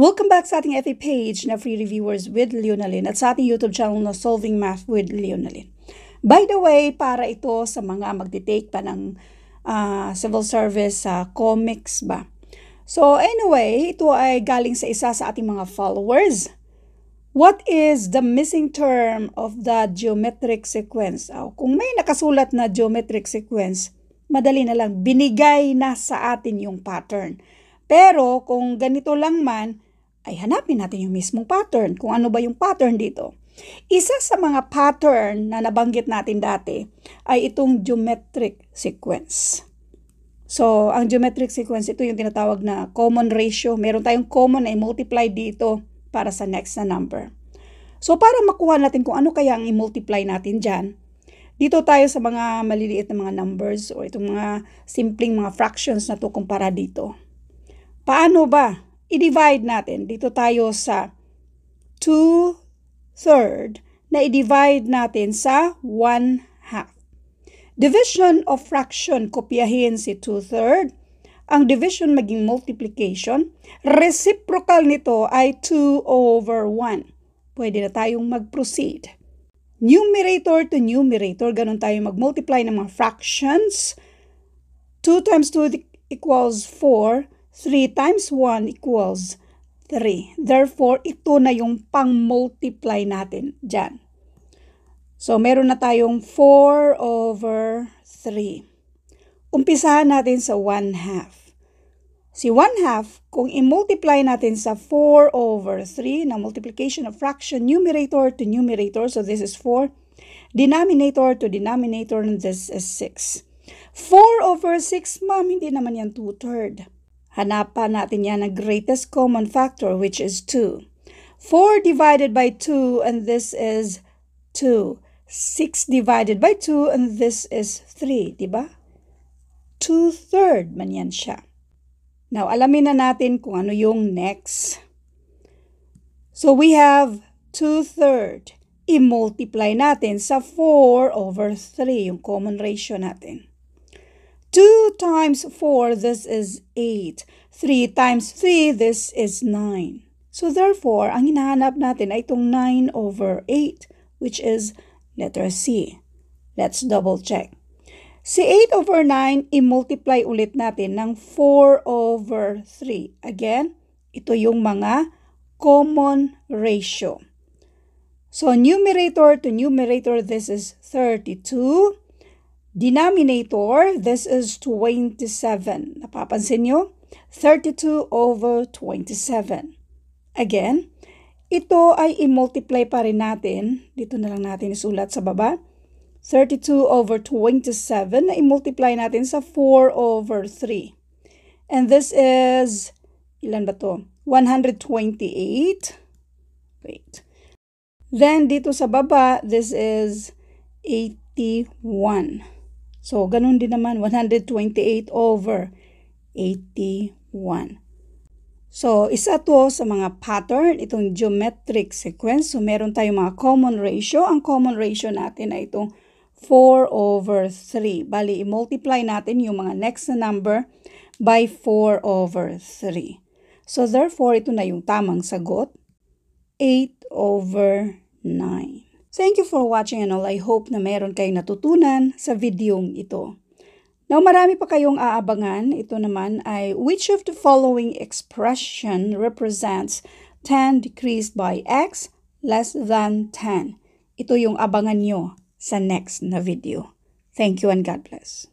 Welcome back sa ating FA page na free reviewers with Leonalyn at sa ating YouTube channel na Solving Math with Leonalyn. By the way, para ito sa mga magte-take pa ng uh, civil service sa uh, comics ba. So anyway, ito ay galing sa isa sa ating mga followers. What is the missing term of the geometric sequence? Oh, kung may nakasulat na geometric sequence, madali na lang, binigay na sa atin yung pattern. Pero kung ganito lang man, ay hanapin natin yung mismong pattern. Kung ano ba yung pattern dito. Isa sa mga pattern na nabanggit natin dati ay itong geometric sequence. So, ang geometric sequence, ito yung tinatawag na common ratio. Meron tayong common na i multiply dito para sa next na number. So, para makuha natin kung ano kaya ang i-multiply natin dyan, dito tayo sa mga maliliit na mga numbers o itong mga simpleng mga fractions na to kumpara dito. Paano ba i-divide natin. Dito tayo sa 2 third na i-divide natin sa 1 half. Division of fraction, kopyahin si 2 third. Ang division maging multiplication. Reciprocal nito ay 2 over 1. Pwede na tayong mag-proceed. Numerator to numerator, ganun tayo mag-multiply ng mga fractions. 2 times 2 equals 4 3 times 1 equals 3. Therefore, ito na yung pang-multiply natin dyan. So, meron na tayong 4 over 3. Umpisahan natin sa 1 half. Si 1 half, kung i-multiply natin sa 4 over 3 na multiplication of fraction numerator to numerator, so this is 4, denominator to denominator, and this is 6. 4 over 6, ma'am, hindi naman yan 2 third Hanapan natin yan ng greatest common factor which is 2. 4 divided by 2 and this is 2. 6 divided by 2 and this is 3, di ba? 2 third man yan siya. Now, alamin na natin kung ano yung next. So, we have 2 third. I-multiply natin sa 4 over 3, yung common ratio natin. 2 times 4, this is 8. 3 times 3, this is 9. So therefore, ang hinahanap natin ay itong 9 over 8, which is letter C. Let's double check. Si 8 over 9, i-multiply ulit natin ng 4 over 3. Again, ito yung mga common ratio. So numerator to numerator, this is 32. Denominator, this is 27. Napapansin nyo? 32 over 27. Again, ito ay i-multiply pa rin natin. Dito na lang natin isulat sa baba. 32 over 27 na i-multiply natin sa 4 over 3. And this is, ilan ba to? 128. Wait. Then dito sa baba, this is 81. So, ganun din naman, 128 over 81. So, isa to sa mga pattern, itong geometric sequence. So, meron tayong mga common ratio. Ang common ratio natin ay itong 4 over 3. Bali, i-multiply natin yung mga next na number by 4 over 3. So, therefore, ito na yung tamang sagot. 8 over 9. Thank you for watching and all. I hope na meron kayong natutunan sa videong ito. Now, marami pa kayong aabangan. Ito naman ay which of the following expression represents 10 decreased by x less than 10. Ito yung abangan nyo sa next na video. Thank you and God bless.